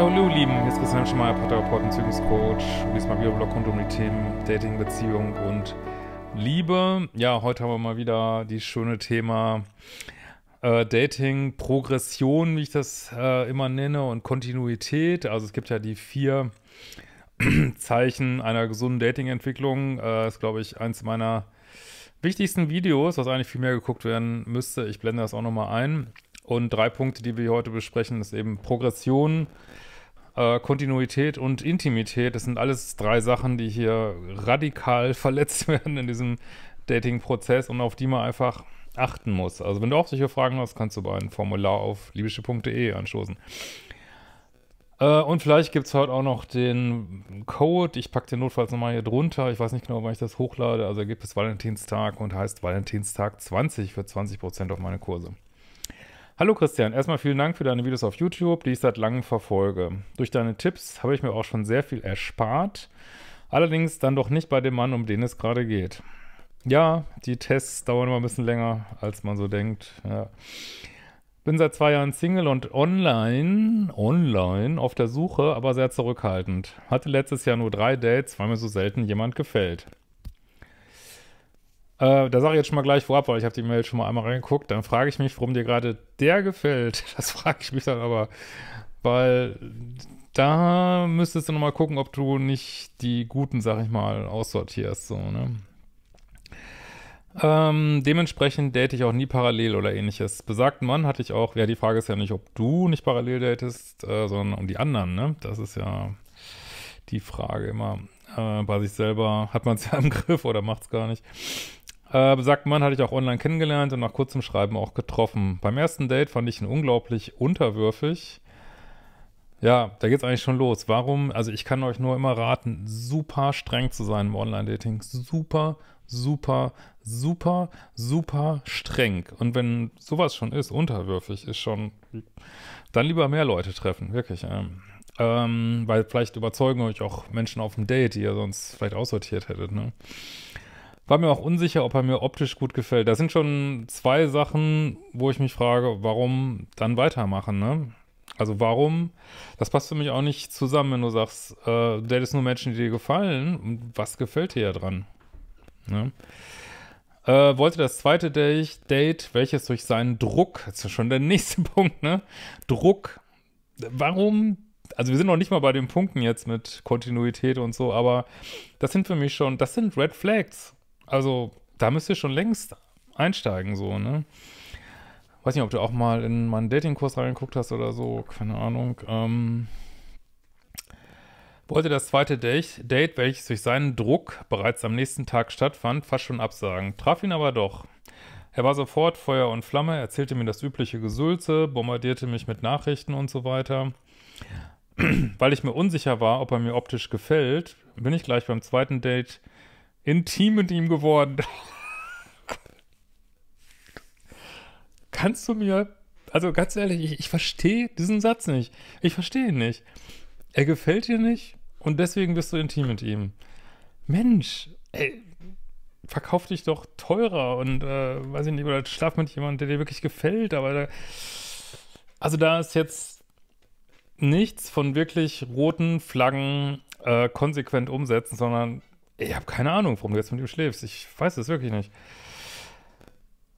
Ja, hallo, Lieben. Hier ist Christian Schmeier, Paartherapeut und Zügungscoach. diesmal wieder Blog rund um die Themen Dating, Beziehung und Liebe. Ja, heute haben wir mal wieder die schöne Thema äh, Dating, Progression, wie ich das äh, immer nenne, und Kontinuität. Also es gibt ja die vier Zeichen einer gesunden Dating-Entwicklung. Äh, ist, glaube ich, eins meiner wichtigsten Videos, was eigentlich viel mehr geguckt werden müsste. Ich blende das auch nochmal ein. Und drei Punkte, die wir heute besprechen, ist eben Progression, äh, Kontinuität und Intimität, das sind alles drei Sachen, die hier radikal verletzt werden in diesem Dating-Prozess und auf die man einfach achten muss. Also wenn du auch solche Fragen hast, kannst du bei einem Formular auf libysche.de anstoßen. Äh, und vielleicht gibt es heute auch noch den Code. Ich packe den notfalls nochmal hier drunter. Ich weiß nicht genau, wann ich das hochlade. Also gibt es Valentinstag und heißt Valentinstag 20 für 20% auf meine Kurse. Hallo Christian, erstmal vielen Dank für deine Videos auf YouTube, die ich seit langem verfolge. Durch deine Tipps habe ich mir auch schon sehr viel erspart. Allerdings dann doch nicht bei dem Mann, um den es gerade geht. Ja, die Tests dauern immer ein bisschen länger, als man so denkt. Ja. Bin seit zwei Jahren Single und online, online auf der Suche, aber sehr zurückhaltend. Hatte letztes Jahr nur drei Dates, weil mir so selten jemand gefällt. Äh, da sage ich jetzt schon mal gleich vorab, weil ich habe die Mail schon mal einmal reingeguckt. Dann frage ich mich, warum dir gerade der gefällt. Das frage ich mich dann aber, weil da müsstest du nochmal gucken, ob du nicht die guten, sag ich mal, aussortierst. So, ne? Ähm, dementsprechend date ich auch nie parallel oder ähnliches. Besagten Mann hatte ich auch, ja, die Frage ist ja nicht, ob du nicht parallel datest, äh, sondern um die anderen, ne? Das ist ja die Frage immer. Äh, bei sich selber hat man es ja im Griff oder macht es gar nicht. Äh, besagten Mann hatte ich auch online kennengelernt und nach kurzem Schreiben auch getroffen. Beim ersten Date fand ich ihn unglaublich unterwürfig. Ja, da geht es eigentlich schon los. Warum? Also ich kann euch nur immer raten, super streng zu sein im Online-Dating. Super, super, super, super streng. Und wenn sowas schon ist, unterwürfig ist schon, dann lieber mehr Leute treffen, wirklich. Ähm. Ähm, weil vielleicht überzeugen euch auch Menschen auf dem Date, die ihr sonst vielleicht aussortiert hättet. Ne? War mir auch unsicher, ob er mir optisch gut gefällt. Da sind schon zwei Sachen, wo ich mich frage, warum dann weitermachen, ne? Also warum? Das passt für mich auch nicht zusammen, wenn du sagst, äh, datest nur Menschen, die dir gefallen. was gefällt dir ja dran? Ne? Äh, wollte das zweite Date, Date, welches durch seinen Druck, das ist schon der nächste Punkt, ne? Druck. Warum also wir sind noch nicht mal bei den Punkten jetzt mit Kontinuität und so, aber das sind für mich schon, das sind Red Flags. Also da müsst ihr schon längst einsteigen, so, ne? Weiß nicht, ob du auch mal in meinen Datingkurs reingeguckt hast oder so, keine Ahnung. Ähm, wollte das zweite Date, Date, welches durch seinen Druck bereits am nächsten Tag stattfand, fast schon absagen. Traf ihn aber doch. Er war sofort Feuer und Flamme, erzählte mir das übliche Gesülze, bombardierte mich mit Nachrichten und so weiter. weil ich mir unsicher war, ob er mir optisch gefällt, bin ich gleich beim zweiten Date intim mit ihm geworden. kannst du mir, also ganz ehrlich, ich, ich verstehe diesen Satz nicht. Ich verstehe ihn nicht. Er gefällt dir nicht und deswegen bist du intim mit ihm. Mensch, ey, verkauf dich doch teurer und äh, weiß ich nicht, oder schlaf mit jemandem, der dir wirklich gefällt, aber da, äh, also da ist jetzt nichts von wirklich roten Flaggen äh, konsequent umsetzen, sondern ich habe keine Ahnung, warum du jetzt mit ihm schläfst. Ich weiß es wirklich nicht.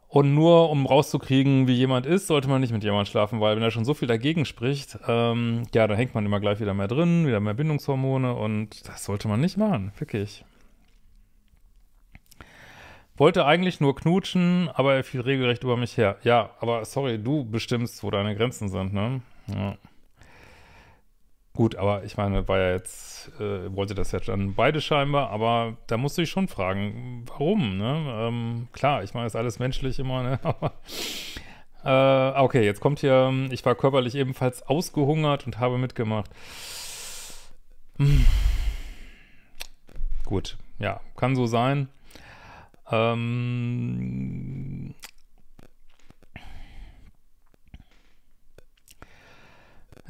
Und nur um rauszukriegen, wie jemand ist, sollte man nicht mit jemandem schlafen, weil wenn er schon so viel dagegen spricht, ähm, ja, dann hängt man immer gleich wieder mehr drin, wieder mehr Bindungshormone und das sollte man nicht machen, wirklich. Wollte eigentlich nur knutschen, aber er fiel regelrecht über mich her. Ja, aber sorry, du bestimmst, wo deine Grenzen sind, ne? Ja. Gut, aber ich meine, war ja jetzt, äh, wollte das ja dann beide scheinbar, aber da musst du dich schon fragen, warum, ne? Ähm, klar, ich meine, ist alles menschlich immer, ne? Aber, äh, okay, jetzt kommt hier, ich war körperlich ebenfalls ausgehungert und habe mitgemacht. Hm. Gut, ja, kann so sein. Ähm,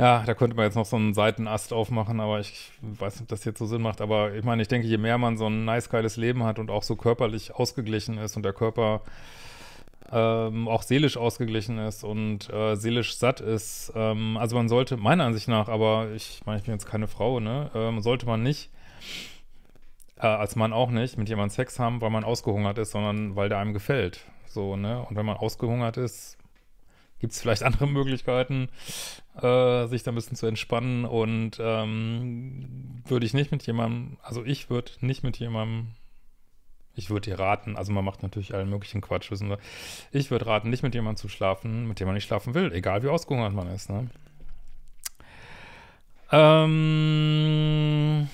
Ja, da könnte man jetzt noch so einen Seitenast aufmachen, aber ich weiß nicht, ob das jetzt so Sinn macht. Aber ich meine, ich denke, je mehr man so ein nice, geiles Leben hat und auch so körperlich ausgeglichen ist und der Körper ähm, auch seelisch ausgeglichen ist und äh, seelisch satt ist, ähm, also man sollte, meiner Ansicht nach, aber ich meine, ich bin jetzt keine Frau, ne, ähm, sollte man nicht äh, als Mann auch nicht mit jemandem Sex haben, weil man ausgehungert ist, sondern weil der einem gefällt. So, ne? Und wenn man ausgehungert ist, gibt es vielleicht andere Möglichkeiten äh, sich da ein bisschen zu entspannen. Und ähm, würde ich nicht mit jemandem, also ich würde nicht mit jemandem, ich würde dir raten, also man macht natürlich allen möglichen Quatsch, wissen wir. Ich würde raten, nicht mit jemandem zu schlafen, mit dem man nicht schlafen will, egal wie ausgehungert man ist. Ne? Ähm.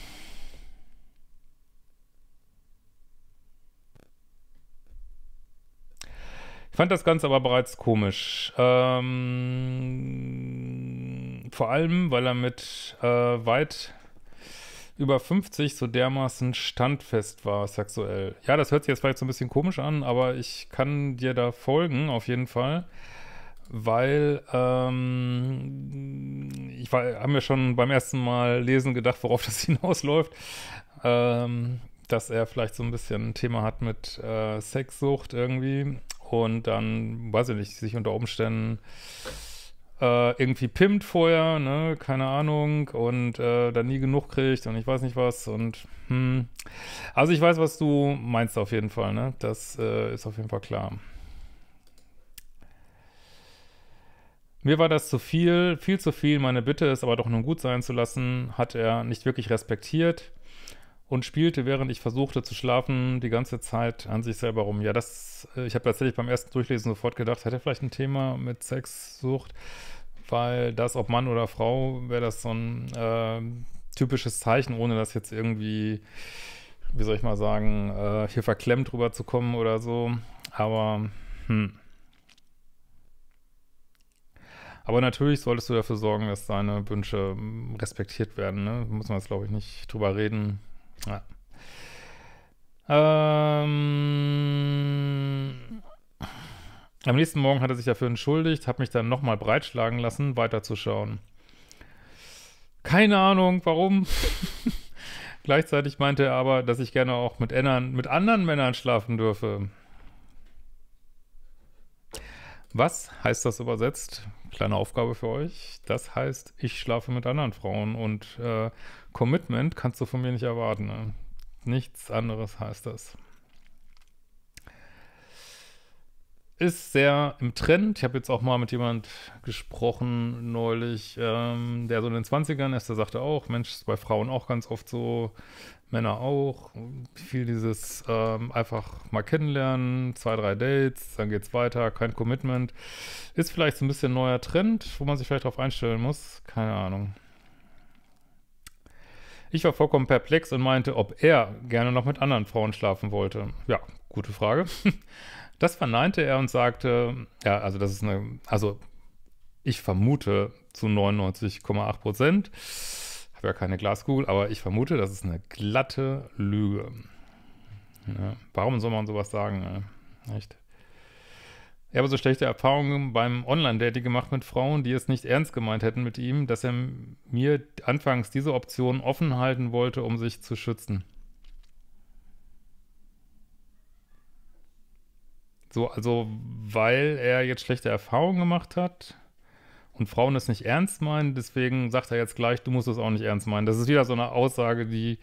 Ich fand das Ganze aber bereits komisch. Ähm, vor allem, weil er mit äh, weit über 50 so dermaßen standfest war sexuell. Ja, das hört sich jetzt vielleicht so ein bisschen komisch an, aber ich kann dir da folgen, auf jeden Fall. Weil, ähm, ich habe mir schon beim ersten Mal lesen gedacht, worauf das hinausläuft. Ähm, dass er vielleicht so ein bisschen ein Thema hat mit äh, Sexsucht irgendwie und dann, weiß ich nicht, sich unter Umständen äh, irgendwie pimmt vorher, ne, keine Ahnung, und äh, dann nie genug kriegt und ich weiß nicht was und hm. Also ich weiß, was du meinst auf jeden Fall, ne? Das äh, ist auf jeden Fall klar. Mir war das zu viel, viel zu viel. Meine Bitte, ist aber doch nun gut sein zu lassen, hat er nicht wirklich respektiert und spielte, während ich versuchte zu schlafen, die ganze Zeit an sich selber rum. Ja, das, äh, ich habe tatsächlich beim ersten Durchlesen sofort gedacht, hätte vielleicht ein Thema mit Sexsucht, weil das, ob Mann oder Frau, wäre das so ein äh, typisches Zeichen, ohne das jetzt irgendwie, wie soll ich mal sagen, äh, hier verklemmt drüber zu kommen oder so. Aber, hm. Aber natürlich solltest du dafür sorgen, dass deine Wünsche hm, respektiert werden. Ne? Muss man jetzt, glaube ich, nicht drüber reden. Ja. Ähm, am nächsten Morgen hat er sich dafür entschuldigt, hat mich dann nochmal breitschlagen lassen, weiterzuschauen. Keine Ahnung, warum. Gleichzeitig meinte er aber, dass ich gerne auch mit, Ännern, mit anderen Männern schlafen dürfe. Was heißt das übersetzt? kleine Aufgabe für euch. Das heißt, ich schlafe mit anderen Frauen und äh, Commitment kannst du von mir nicht erwarten. Ne? Nichts anderes heißt das. Ist sehr im Trend. Ich habe jetzt auch mal mit jemand gesprochen neulich, ähm, der so in den 20ern ist, der sagte auch, Mensch, ist bei Frauen auch ganz oft so, Männer auch. Viel dieses ähm, einfach mal kennenlernen, zwei, drei Dates, dann geht's weiter, kein Commitment. Ist vielleicht so ein bisschen neuer Trend, wo man sich vielleicht darauf einstellen muss. Keine Ahnung. Ich war vollkommen perplex und meinte, ob er gerne noch mit anderen Frauen schlafen wollte. Ja, gute Frage. Das verneinte er und sagte, ja, also das ist eine, also ich vermute zu 99,8 Prozent gar keine Glaskugel, aber ich vermute, das ist eine glatte Lüge. Ja, warum soll man sowas sagen? Ne? Echt? Ich habe so schlechte Erfahrungen beim Online-Dating gemacht mit Frauen, die es nicht ernst gemeint hätten mit ihm, dass er mir anfangs diese Option offen halten wollte, um sich zu schützen. So, also weil er jetzt schlechte Erfahrungen gemacht hat und Frauen das nicht ernst meinen, deswegen sagt er jetzt gleich, du musst es auch nicht ernst meinen. Das ist wieder so eine Aussage, die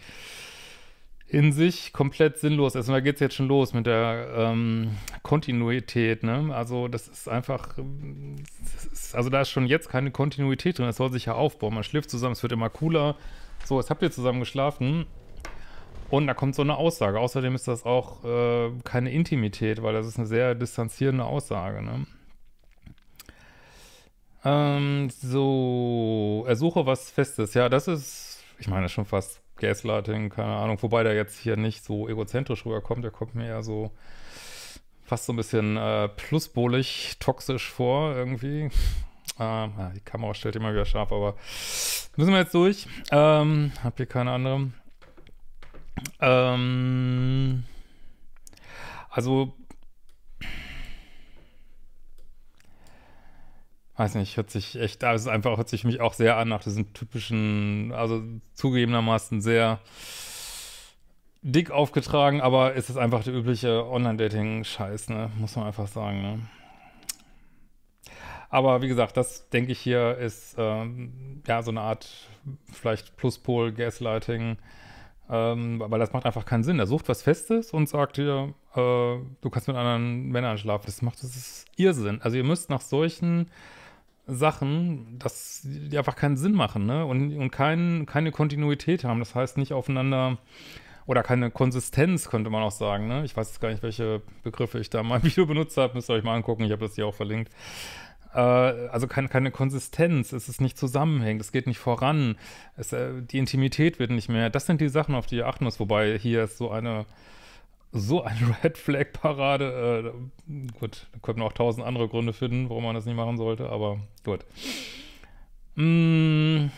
in sich komplett sinnlos ist. Und da geht es jetzt schon los mit der ähm, Kontinuität. Ne? Also das ist einfach, das ist, also da ist schon jetzt keine Kontinuität drin. Das soll sich ja aufbauen. Man schläft zusammen, es wird immer cooler. So, jetzt habt ihr zusammen geschlafen. Und da kommt so eine Aussage. Außerdem ist das auch äh, keine Intimität, weil das ist eine sehr distanzierende Aussage. Ne? Ähm, so, ersuche was Festes. Ja, das ist, ich meine, schon fast Gaslighting, keine Ahnung. Wobei der jetzt hier nicht so egozentrisch rüberkommt. Der kommt mir ja so fast so ein bisschen äh, plusbolig, toxisch vor irgendwie. Äh, die Kamera stellt immer wieder scharf, aber müssen wir jetzt durch. Ähm, hab hier keine andere. Ähm, also weiß nicht, hört sich echt, also einfach hört sich mich auch sehr an nach diesem typischen, also zugegebenermaßen sehr dick aufgetragen, aber es ist einfach der übliche Online-Dating-Scheiß, ne? Muss man einfach sagen, ne? Aber wie gesagt, das denke ich hier ist ähm, ja so eine Art vielleicht Pluspol, Gaslighting, ähm, weil das macht einfach keinen Sinn. Er sucht was Festes und sagt dir, äh, du kannst mit anderen Männern schlafen. Das macht, das ist Irrsinn. Also ihr müsst nach solchen Sachen, dass die einfach keinen Sinn machen ne? und, und kein, keine Kontinuität haben. Das heißt, nicht aufeinander oder keine Konsistenz, könnte man auch sagen. Ne? Ich weiß jetzt gar nicht, welche Begriffe ich da in meinem Video benutzt habe. Müsst ihr euch mal angucken. Ich habe das hier auch verlinkt. Äh, also kein, keine Konsistenz. Es ist nicht zusammenhängend. Es geht nicht voran. Es, äh, die Intimität wird nicht mehr. Das sind die Sachen, auf die ihr achten müsst. Wobei hier ist so eine so eine Red Flag Parade. Äh, gut, da könnten auch tausend andere Gründe finden, warum man das nicht machen sollte, aber gut. Mmh.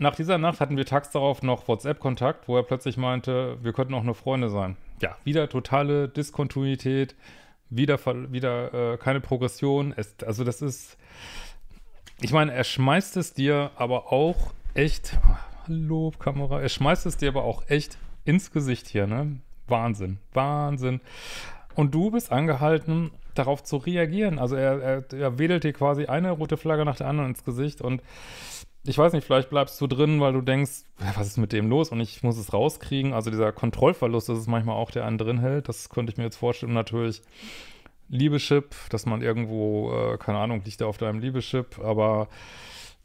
Nach dieser Nacht hatten wir tags darauf noch WhatsApp-Kontakt, wo er plötzlich meinte, wir könnten auch nur Freunde sein. Ja, wieder totale Diskontinuität, wieder, wieder äh, keine Progression. Es, also das ist, ich meine, er schmeißt es dir aber auch echt, Hallo, Kamera. Er schmeißt es dir aber auch echt ins Gesicht hier, ne? Wahnsinn, Wahnsinn. Und du bist angehalten, darauf zu reagieren. Also er, er, er wedelt dir quasi eine rote Flagge nach der anderen ins Gesicht und ich weiß nicht, vielleicht bleibst du drin, weil du denkst, was ist mit dem los und ich muss es rauskriegen. Also dieser Kontrollverlust, ist es manchmal auch der einen drin hält. Das könnte ich mir jetzt vorstellen. natürlich Liebeschip, dass man irgendwo, äh, keine Ahnung, liegt da auf deinem Liebeschip, aber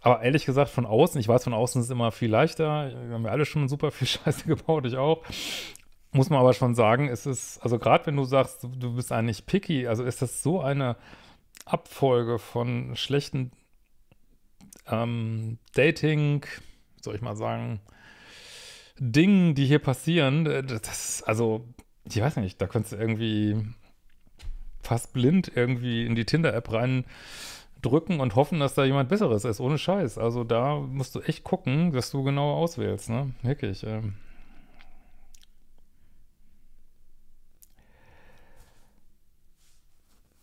aber ehrlich gesagt, von außen, ich weiß, von außen ist es immer viel leichter. Wir haben ja alle schon super viel Scheiße gebaut, ich auch. Muss man aber schon sagen, es ist, also gerade wenn du sagst, du bist eigentlich picky, also ist das so eine Abfolge von schlechten ähm, Dating, soll ich mal sagen, Dingen, die hier passieren. Äh, das, also, ich weiß nicht, da könntest du irgendwie fast blind irgendwie in die Tinder-App rein drücken und hoffen, dass da jemand Besseres ist, ohne Scheiß. Also da musst du echt gucken, dass du genau auswählst, ne? Wirklich. Ähm.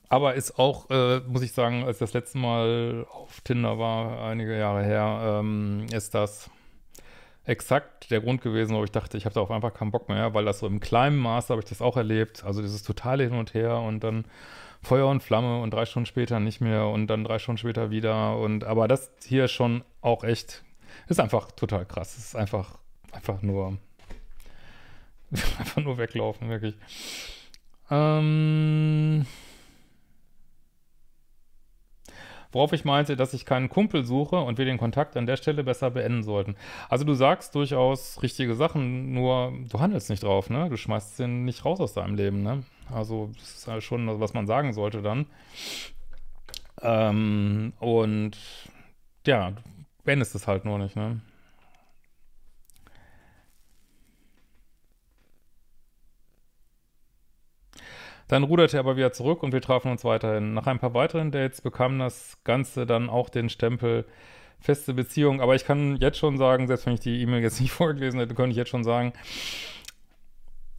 Aber ist auch, äh, muss ich sagen, als ich das letzte Mal auf Tinder war, einige Jahre her, ähm, ist das exakt der Grund gewesen, wo ich dachte, ich habe da auch einfach keinen Bock mehr, weil das so im kleinen Maße habe ich das auch erlebt. Also dieses totale Hin und Her und dann Feuer und Flamme und drei Stunden später nicht mehr und dann drei Stunden später wieder. Und aber das hier schon auch echt, ist einfach total krass. Es ist einfach, einfach nur, einfach nur weglaufen, wirklich. Ähm. Worauf ich meinte, dass ich keinen Kumpel suche und wir den Kontakt an der Stelle besser beenden sollten. Also du sagst durchaus richtige Sachen, nur du handelst nicht drauf, ne? Du schmeißt den nicht raus aus deinem Leben, ne? Also das ist halt schon, was man sagen sollte dann. Ähm, und ja, du beendest es halt nur nicht, ne? Dann ruderte er aber wieder zurück und wir trafen uns weiterhin. Nach ein paar weiteren Dates bekam das Ganze dann auch den Stempel feste Beziehung. Aber ich kann jetzt schon sagen, selbst wenn ich die E-Mail jetzt nicht vorgelesen hätte, könnte ich jetzt schon sagen,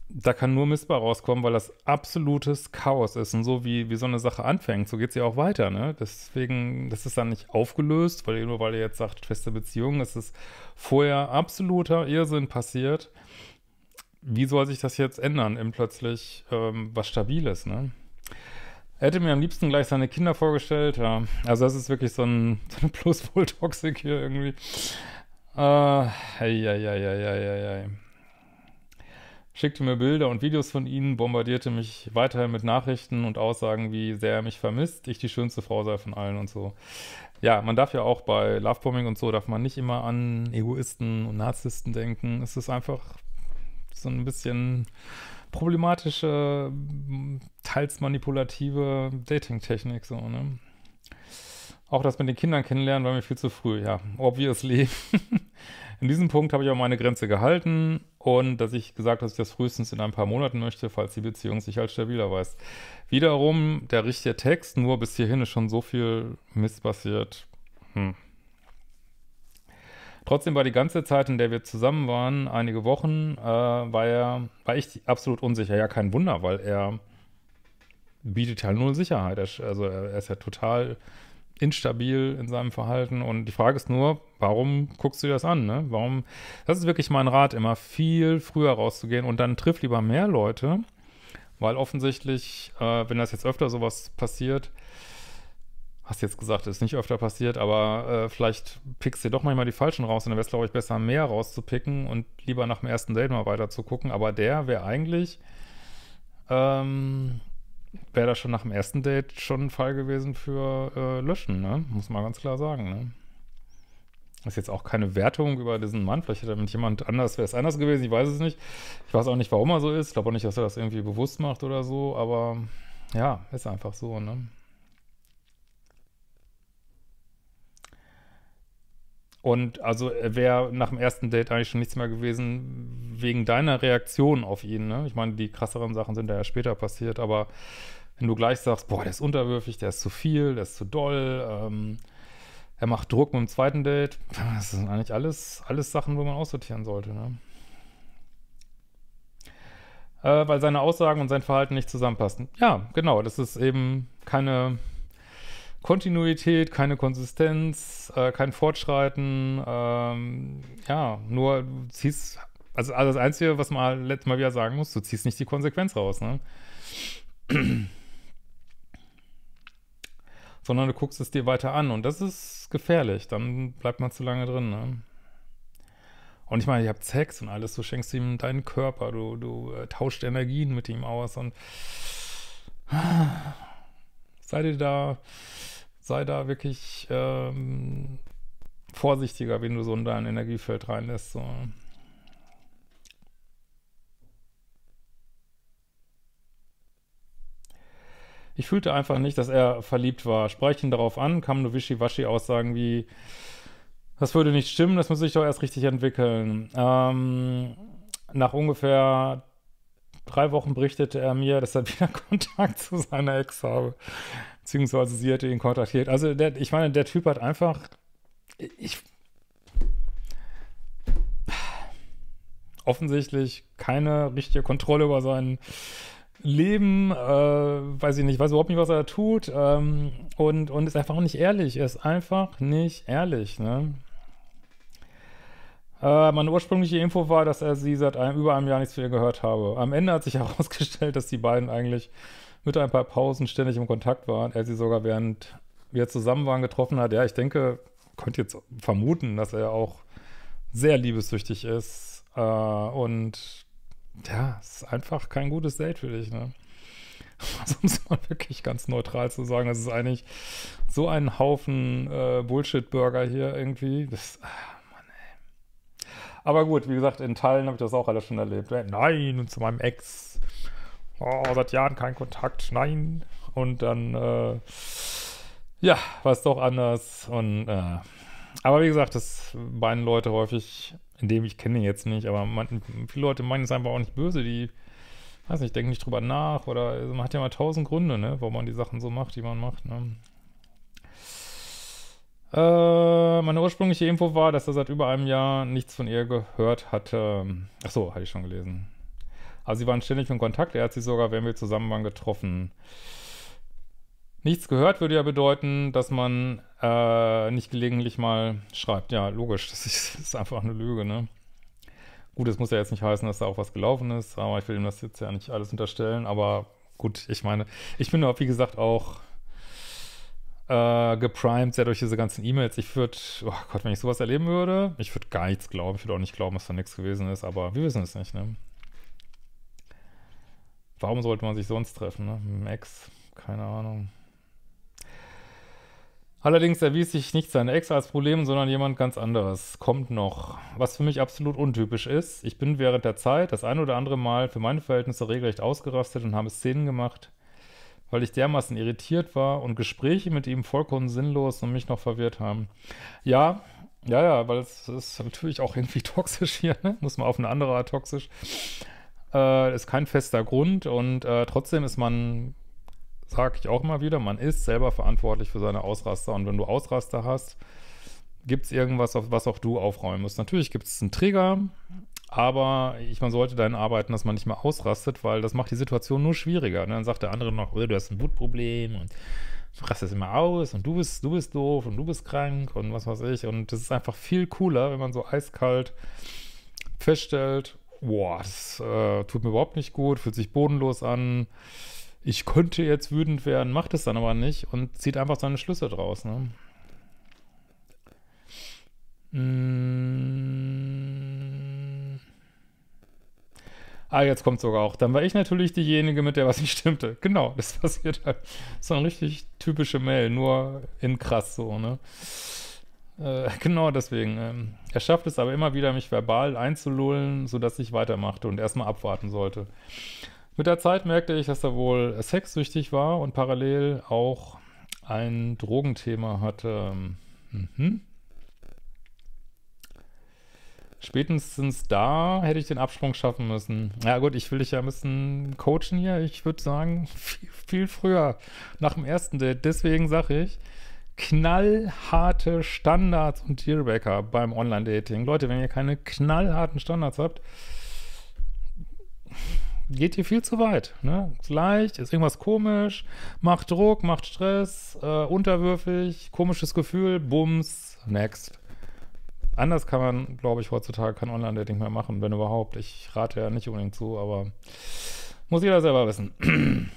da kann nur missbar rauskommen, weil das absolutes Chaos ist. Und so wie, wie so eine Sache anfängt, so geht sie auch weiter. Ne? Deswegen, das ist dann nicht aufgelöst, weil nur weil ihr jetzt sagt, feste Beziehung, es ist vorher absoluter Irrsinn passiert wie soll sich das jetzt ändern in plötzlich ähm, was Stabiles, ne? Er hätte mir am liebsten gleich seine Kinder vorgestellt, ja. Also das ist wirklich so, ein, so eine Pluspol-Toxik hier irgendwie. Äh, ei, ei, ei, ei, Schickte mir Bilder und Videos von ihnen, bombardierte mich weiterhin mit Nachrichten und Aussagen, wie sehr er mich vermisst, ich die schönste Frau sei von allen und so. Ja, man darf ja auch bei Lovebombing und so, darf man nicht immer an Egoisten und Narzissten denken. Es ist einfach so ein bisschen problematische, teils manipulative Dating-Technik, so, ne? Auch das mit den Kindern kennenlernen war mir viel zu früh, ja. Obviously. in diesem Punkt habe ich auch meine Grenze gehalten und dass ich gesagt habe, dass ich das frühestens in ein paar Monaten möchte, falls die Beziehung sich als halt stabiler weist. Wiederum der richtige Text, nur bis hierhin ist schon so viel Mist passiert. Hm. Trotzdem war die ganze Zeit, in der wir zusammen waren, einige Wochen, äh, war, er, war ich absolut unsicher. Ja, kein Wunder, weil er bietet ja null Sicherheit. Er, also er ist ja total instabil in seinem Verhalten. Und die Frage ist nur, warum guckst du dir das an? Ne? Warum? Das ist wirklich mein Rat, immer viel früher rauszugehen und dann triff lieber mehr Leute, weil offensichtlich, äh, wenn das jetzt öfter sowas passiert, hast jetzt gesagt, ist nicht öfter passiert, aber äh, vielleicht pickst du doch manchmal die falschen raus und dann wäre es, glaube ich, besser, mehr rauszupicken und lieber nach dem ersten Date mal weiter zu gucken. Aber der wäre eigentlich, ähm, wäre da schon nach dem ersten Date schon ein Fall gewesen für äh, Löschen, ne? Muss man ganz klar sagen, ne? Ist jetzt auch keine Wertung über diesen Mann. Vielleicht hätte er mit jemand anders, wäre es anders gewesen, ich weiß es nicht. Ich weiß auch nicht, warum er so ist. Ich glaube auch nicht, dass er das irgendwie bewusst macht oder so, aber ja, ist einfach so, ne? Und also äh, wäre nach dem ersten Date eigentlich schon nichts mehr gewesen wegen deiner Reaktion auf ihn. Ne? Ich meine, die krasseren Sachen sind ja später passiert, aber wenn du gleich sagst, boah, der ist unterwürfig, der ist zu viel, der ist zu doll, ähm, er macht Druck mit dem zweiten Date, das sind eigentlich alles, alles Sachen, wo man aussortieren sollte. Ne? Äh, weil seine Aussagen und sein Verhalten nicht zusammenpassen. Ja, genau, das ist eben keine Kontinuität, keine Konsistenz, äh, kein Fortschreiten. Ähm, ja, nur du ziehst, also, also das Einzige, was man halt letztes Mal wieder sagen muss, du ziehst nicht die Konsequenz raus, ne? Sondern du guckst es dir weiter an und das ist gefährlich, dann bleibt man zu lange drin, ne? Und ich meine, ihr habt Sex und alles, du schenkst ihm deinen Körper, du, du äh, tauscht Energien mit ihm aus und Sei dir da, sei da wirklich ähm, vorsichtiger, wenn du so in dein Energiefeld reinlässt. So. Ne? Ich fühlte einfach nicht, dass er verliebt war. Spreche ihn darauf an, kam nur Wischiwaschi-Aussagen wie, das würde nicht stimmen, das muss sich doch erst richtig entwickeln. Ähm, nach ungefähr drei Wochen berichtete er mir, dass er wieder Kontakt zu seiner Ex habe. Beziehungsweise sie hätte ihn kontaktiert. Also der, ich meine, der Typ hat einfach. Ich, offensichtlich keine richtige Kontrolle über sein Leben, äh, weiß ich nicht, weiß überhaupt nicht, was er tut ähm, und, und ist einfach nicht ehrlich. Er ist einfach nicht ehrlich. Ne? Äh, meine ursprüngliche Info war, dass er sie seit einem, über einem Jahr nichts von ihr gehört habe. Am Ende hat sich herausgestellt, dass die beiden eigentlich mit ein paar Pausen ständig im Kontakt waren. Er sie sogar während wir zusammen waren getroffen hat. Ja, ich denke, könnte jetzt vermuten, dass er auch sehr liebessüchtig ist. Äh, und ja, es ist einfach kein gutes Date für dich, ne? Also, um es mal wirklich ganz neutral zu sagen, das ist eigentlich so ein Haufen äh, Bullshit-Burger hier irgendwie. Das, ah, aber gut, wie gesagt, in Teilen habe ich das auch alles schon erlebt. Nein, und zu meinem Ex. Oh, seit Jahren kein Kontakt, nein. Und dann, äh, ja, war es doch anders. Und, äh, aber wie gesagt, das meinen Leute häufig, indem ich kenne jetzt nicht, aber man, viele Leute meinen es einfach auch nicht böse, die, weiß nicht, denken nicht drüber nach oder also man hat ja mal tausend Gründe, ne, warum man die Sachen so macht, die man macht, ne. Äh, meine ursprüngliche Info war, dass er seit über einem Jahr nichts von ihr gehört hatte. Ach so, hatte ich schon gelesen. Also sie waren ständig in Kontakt. Er hat sie sogar, wenn wir zusammen waren, getroffen. Nichts gehört würde ja bedeuten, dass man äh, nicht gelegentlich mal schreibt. Ja, logisch. Das ist, das ist einfach eine Lüge, ne? Gut, es muss ja jetzt nicht heißen, dass da auch was gelaufen ist, aber ich will ihm das jetzt ja nicht alles unterstellen. Aber gut, ich meine, ich bin da, wie gesagt, auch äh, geprimed, sehr durch diese ganzen E-Mails. Ich würde, oh Gott, wenn ich sowas erleben würde, ich würde gar nichts glauben. Ich würde auch nicht glauben, dass da nichts gewesen ist, aber wir wissen es nicht, ne? Warum sollte man sich sonst treffen, ne? Mit Ex, keine Ahnung. Allerdings erwies sich nicht seine Ex als Problem, sondern jemand ganz anderes. Kommt noch. Was für mich absolut untypisch ist, ich bin während der Zeit das ein oder andere Mal für meine Verhältnisse regelrecht ausgerastet und habe Szenen gemacht, weil ich dermaßen irritiert war und Gespräche mit ihm vollkommen sinnlos und mich noch verwirrt haben. Ja, ja, ja, weil es ist natürlich auch irgendwie toxisch hier, ne? muss man auf eine andere Art toxisch. Äh, ist kein fester Grund und äh, trotzdem ist man, sage ich auch immer wieder, man ist selber verantwortlich für seine Ausraster und wenn du Ausraster hast, gibt es irgendwas, was auch du aufräumen musst. Natürlich gibt es einen Trigger, aber ich, man sollte dahin arbeiten, dass man nicht mehr ausrastet, weil das macht die Situation nur schwieriger. Ne? Dann sagt der andere noch, oh, du hast ein Wutproblem und du rastest immer aus und du bist, du bist doof und du bist krank und was weiß ich. Und das ist einfach viel cooler, wenn man so eiskalt feststellt, boah, das äh, tut mir überhaupt nicht gut, fühlt sich bodenlos an. Ich könnte jetzt wütend werden, macht es dann aber nicht und zieht einfach seine Schlüsse draus. Ne? Mmh. Ah, jetzt kommt sogar auch. Dann war ich natürlich diejenige, mit der was nicht stimmte. Genau, das passiert halt. So eine richtig typische Mail, nur in krass so, ne? Äh, genau deswegen. Ähm, er schafft es aber immer wieder, mich verbal einzulullen, sodass ich weitermachte und erstmal abwarten sollte. Mit der Zeit merkte ich, dass er wohl sexsüchtig war und parallel auch ein Drogenthema hatte. Mhm. Spätestens da hätte ich den Absprung schaffen müssen. Ja gut, ich will dich ja ein bisschen coachen hier. Ich würde sagen, viel, viel früher, nach dem ersten Date. Deswegen sage ich, knallharte Standards und Dealbreaker beim Online-Dating. Leute, wenn ihr keine knallharten Standards habt, geht ihr viel zu weit. Ne? Ist leicht, ist irgendwas komisch, macht Druck, macht Stress, äh, unterwürfig, komisches Gefühl, Bums, next anders kann man, glaube ich, heutzutage kein Online-Dating mehr machen, wenn überhaupt. Ich rate ja nicht unbedingt zu, aber muss jeder selber wissen.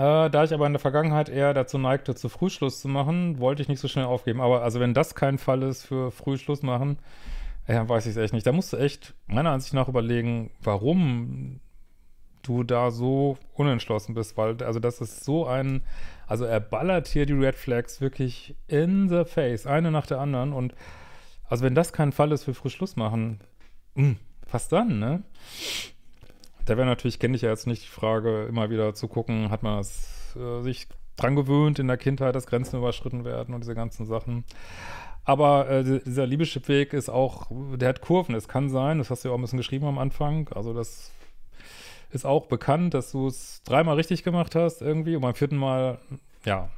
Äh, da ich aber in der Vergangenheit eher dazu neigte, zu Frühschluss zu machen, wollte ich nicht so schnell aufgeben. Aber also wenn das kein Fall ist für Frühschluss machen, ja, weiß ich es echt nicht. Da musst du echt meiner Ansicht nach überlegen, warum du da so unentschlossen bist, weil also das ist so ein also er ballert hier die Red Flags wirklich in the face, eine nach der anderen. Und also wenn das kein Fall ist für frisch Schluss machen, mh, hm, was dann, ne? Da wäre natürlich, kenne ich ja jetzt nicht, die Frage, immer wieder zu gucken, hat man das, äh, sich dran gewöhnt in der Kindheit, dass Grenzen überschritten werden und diese ganzen Sachen. Aber äh, dieser Liebeschiffweg ist auch, der hat Kurven. Es kann sein, das hast du ja auch ein bisschen geschrieben am Anfang, also das ist auch bekannt, dass du es dreimal richtig gemacht hast irgendwie und beim vierten Mal, ja,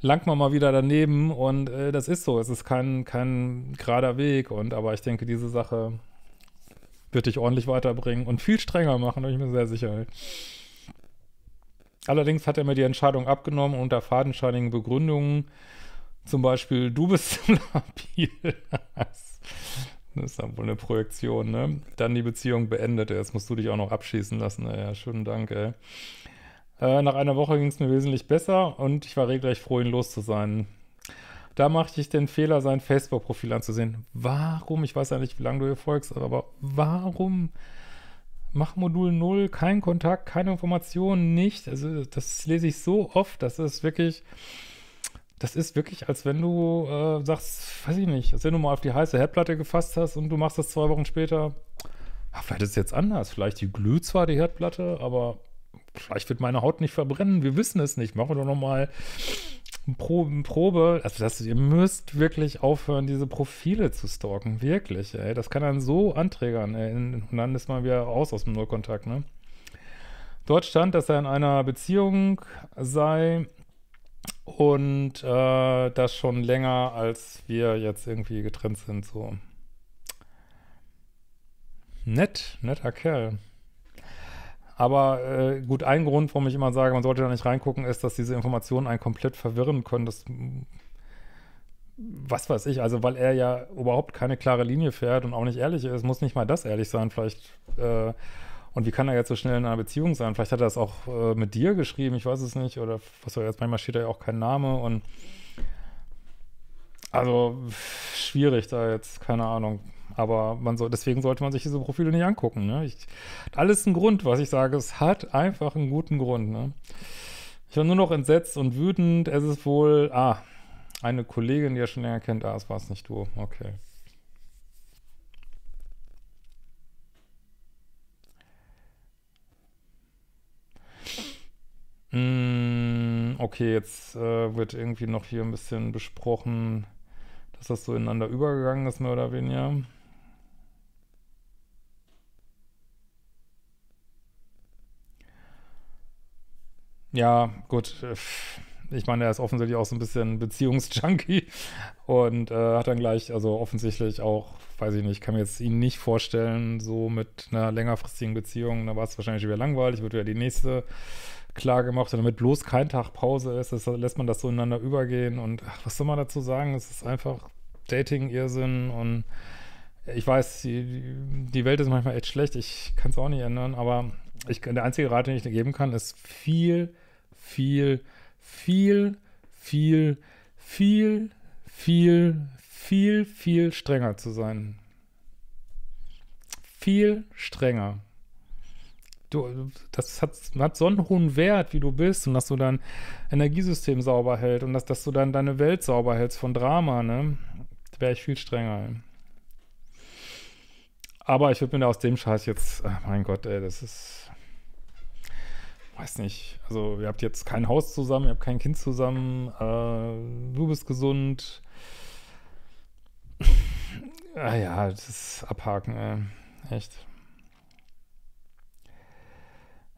langt man mal wieder daneben und äh, das ist so. Es ist kein, kein gerader Weg und aber ich denke, diese Sache wird dich ordentlich weiterbringen und viel strenger machen, bin ich mir sehr sicher. Allerdings hat er mir die Entscheidung abgenommen unter fadenscheinigen Begründungen. Zum Beispiel, du bist labil. Das ist dann wohl eine Projektion, ne? Dann die Beziehung beendet. Jetzt musst du dich auch noch abschießen lassen. ja, schönen Dank, ey. Äh, nach einer Woche ging es mir wesentlich besser und ich war regelrecht froh, ihn los zu sein. Da machte ich den Fehler, sein Facebook-Profil anzusehen. Warum? Ich weiß ja nicht, wie lange du hier folgst, aber warum? Mach Modul 0, kein Kontakt, keine Informationen, nicht. Also, das lese ich so oft, das ist wirklich das ist wirklich, als wenn du äh, sagst, weiß ich nicht, als wenn du mal auf die heiße Herdplatte gefasst hast und du machst das zwei Wochen später. Ach, vielleicht ist es jetzt anders. Vielleicht die glüht zwar die Herdplatte, aber vielleicht wird meine Haut nicht verbrennen. Wir wissen es nicht. Machen wir doch nochmal eine Probe, Also das, ihr müsst wirklich aufhören, diese Profile zu stalken. Wirklich, ey. Das kann dann so anträgern. Ey. Und dann ist man wieder raus aus dem Nullkontakt, ne? Dort stand, dass er in einer Beziehung sei und äh, das schon länger, als wir jetzt irgendwie getrennt sind. So. Nett, netter Kerl. Aber äh, gut, ein Grund, warum ich immer sage, man sollte da nicht reingucken, ist, dass diese Informationen einen komplett verwirren können. Das, was weiß ich, also weil er ja überhaupt keine klare Linie fährt und auch nicht ehrlich ist, muss nicht mal das ehrlich sein. Vielleicht äh, und wie kann er jetzt so schnell in einer Beziehung sein? Vielleicht hat er das auch äh, mit dir geschrieben, ich weiß es nicht. Oder was soll jetzt? Manchmal steht da ja auch kein Name. Und also schwierig da jetzt, keine Ahnung. Aber man soll, deswegen sollte man sich diese Profile nicht angucken. Ne? Ich, alles ein Grund, was ich sage. Es hat einfach einen guten Grund. Ne? Ich war nur noch entsetzt und wütend. Es ist wohl, ah, eine Kollegin, die er schon länger kennt. Ah, es war es nicht du. Okay. Mm, okay, jetzt äh, wird irgendwie noch hier ein bisschen besprochen, dass das so ineinander übergegangen ist, mehr oder weniger. Ja, gut. Äh, ich meine, er ist offensichtlich auch so ein bisschen Beziehungsjunkie und äh, hat dann gleich, also offensichtlich auch, weiß ich nicht, kann mir jetzt ihn nicht vorstellen, so mit einer längerfristigen Beziehung, da war es wahrscheinlich wieder langweilig, wird wieder die nächste klar gemacht und damit bloß kein Tag Pause ist, lässt man das so ineinander übergehen und ach, was soll man dazu sagen? Es ist einfach Dating-Irrsinn und ich weiß, die, die, Welt ist manchmal echt schlecht, ich kann es auch nicht ändern, aber ich, der einzige Rat, den ich dir geben kann, ist viel, viel, viel, viel, viel, viel, viel, viel strenger zu sein. Viel strenger du, das hat, hat so einen hohen Wert, wie du bist und dass du dein Energiesystem sauber hält und dass, dass du dann deine Welt sauber hältst von Drama, ne? Wäre ich viel strenger. Aber ich würde mir da aus dem Scheiß jetzt, ach mein Gott, ey, das ist, weiß nicht, also ihr habt jetzt kein Haus zusammen, ihr habt kein Kind zusammen, äh, du bist gesund. ah ja, das ist abhaken, ey. Echt.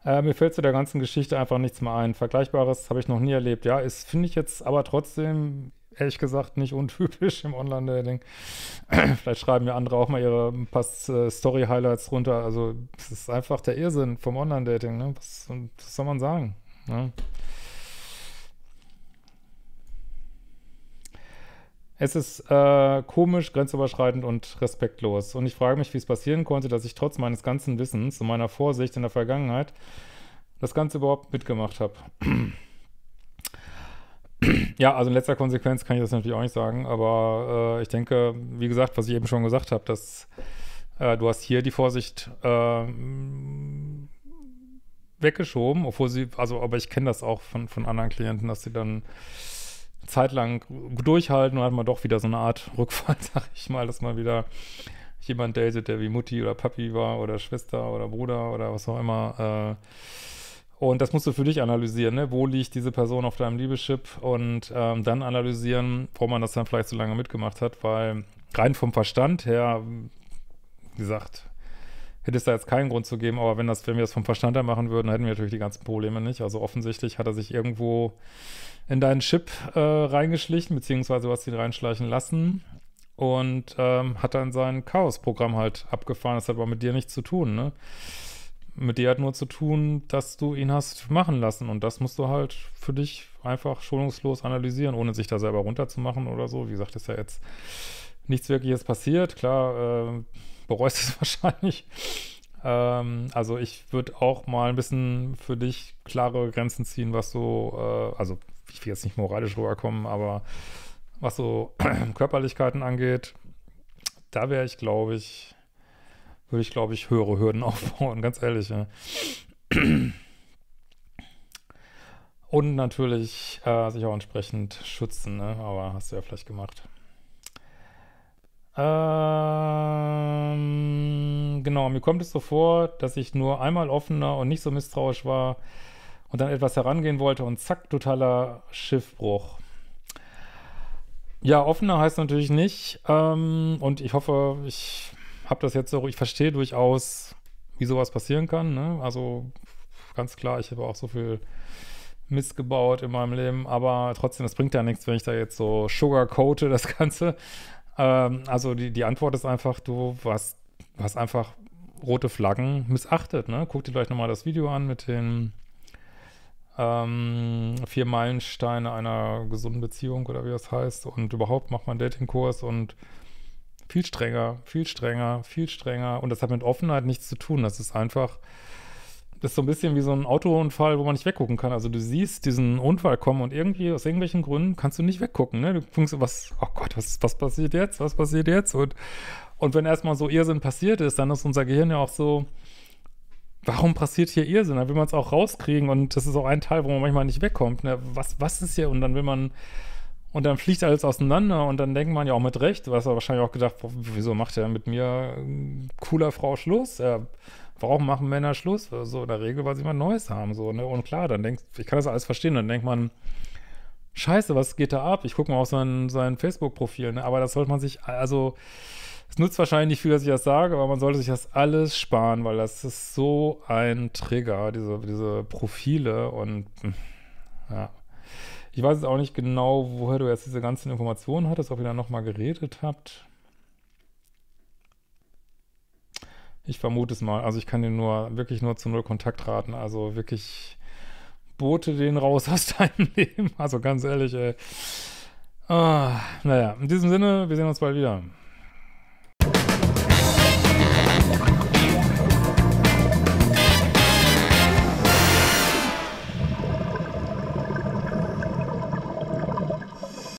Äh, mir fällt zu der ganzen Geschichte einfach nichts mehr ein. Vergleichbares habe ich noch nie erlebt. Ja, ist finde ich jetzt aber trotzdem ehrlich gesagt nicht untypisch im Online-Dating. Vielleicht schreiben ja andere auch mal ihre paar äh, Story-Highlights runter. Also es ist einfach der Irrsinn vom Online-Dating. Ne? Was, was, soll man sagen? Ne? Es ist äh, komisch, grenzüberschreitend und respektlos. Und ich frage mich, wie es passieren konnte, dass ich trotz meines ganzen Wissens und meiner Vorsicht in der Vergangenheit das Ganze überhaupt mitgemacht habe. ja, also in letzter Konsequenz kann ich das natürlich auch nicht sagen, aber äh, ich denke, wie gesagt, was ich eben schon gesagt habe, dass äh, du hast hier die Vorsicht ähm, weggeschoben, obwohl sie, also, aber ich kenne das auch von, von anderen Klienten, dass sie dann zeitlang durchhalten und hat man doch wieder so eine Art Rückfall, sag ich mal, dass man wieder jemand datet, der wie Mutti oder Papi war oder Schwester oder Bruder oder was auch immer. Äh, und das musst du für dich analysieren, ne? Wo liegt diese Person auf deinem Liebeschip? Und ähm, dann analysieren, warum man das dann vielleicht so lange mitgemacht hat, weil rein vom Verstand her, wie gesagt, hätte es da jetzt keinen Grund zu geben, aber wenn das, wenn wir das vom Verstand her machen würden, hätten wir natürlich die ganzen Probleme nicht. Also offensichtlich hat er sich irgendwo in deinen Chip äh, reingeschlichen, beziehungsweise du hast ihn reinschleichen lassen und ähm, hat dann sein Chaos-Programm halt abgefahren. Das hat aber mit dir nichts zu tun, ne? Mit dir hat nur zu tun, dass du ihn hast machen lassen und das musst du halt für dich einfach schonungslos analysieren, ohne sich da selber runterzumachen oder so. Wie gesagt, ist ja jetzt nichts Wirkliches passiert. Klar, äh, bereust es wahrscheinlich. Ähm, also ich würde auch mal ein bisschen für dich klare Grenzen ziehen, was so, äh, also ich will jetzt nicht moralisch rüberkommen, aber was so Körperlichkeiten angeht, da wäre ich, glaube ich, würde ich, glaube ich, höhere Hürden aufbauen, ganz ehrlich. Ja. Und natürlich äh, sich auch entsprechend schützen, ne? aber hast du ja vielleicht gemacht. Ähm, genau, mir kommt es so vor, dass ich nur einmal offener und nicht so misstrauisch war, und dann etwas herangehen wollte und zack, totaler Schiffbruch. Ja, offener heißt natürlich nicht. Ähm, und ich hoffe, ich habe das jetzt so, ich verstehe durchaus, wie sowas passieren kann. Ne? Also ganz klar, ich habe auch so viel Mist gebaut in meinem Leben, aber trotzdem, das bringt ja nichts, wenn ich da jetzt so sugarcoate das Ganze. Ähm, also die, die Antwort ist einfach, du hast, hast einfach rote Flaggen missachtet. Ne? Guck dir gleich nochmal das Video an mit den ähm, vier Meilensteine einer gesunden Beziehung oder wie das heißt. Und überhaupt macht man einen Datingkurs und viel strenger, viel strenger, viel strenger. Und das hat mit Offenheit nichts zu tun. Das ist einfach, das ist so ein bisschen wie so ein Autounfall, wo man nicht weggucken kann. Also du siehst diesen Unfall kommen und irgendwie aus irgendwelchen Gründen kannst du nicht weggucken. Ne? Du denkst, was, oh Gott, was, was passiert jetzt? Was passiert jetzt? Und, und wenn erstmal so Irrsinn passiert ist, dann ist unser Gehirn ja auch so, warum passiert hier Irrsinn? Da will man es auch rauskriegen und das ist auch ein Teil, wo man manchmal nicht wegkommt. Ne? Was, was ist hier? Und dann will man, und dann fliegt alles auseinander und dann denkt man ja auch mit Recht, du hast ja wahrscheinlich auch gedacht, wieso macht er mit mir äh, cooler Frau Schluss? Äh, warum machen Männer Schluss? Äh, so in der Regel, weil sie mal Neues haben. So, ne? Und klar, dann denkt, ich kann das alles verstehen, dann denkt man, Scheiße, was geht da ab? Ich gucke mal auf sein, sein Facebook-Profil, ne? aber das sollte man sich, also es nutzt wahrscheinlich nicht viel, dass ich das sage, aber man sollte sich das alles sparen, weil das ist so ein Trigger, diese, diese Profile und hm, ja. Ich weiß jetzt auch nicht genau, woher du jetzt diese ganzen Informationen hattest, ob ihr da nochmal geredet habt. Ich vermute es mal. Also ich kann dir nur wirklich nur zu null Kontakt raten. Also wirklich bote den raus aus deinem Leben. Also ganz ehrlich, ey. Ah, naja, in diesem Sinne, wir sehen uns bald wieder.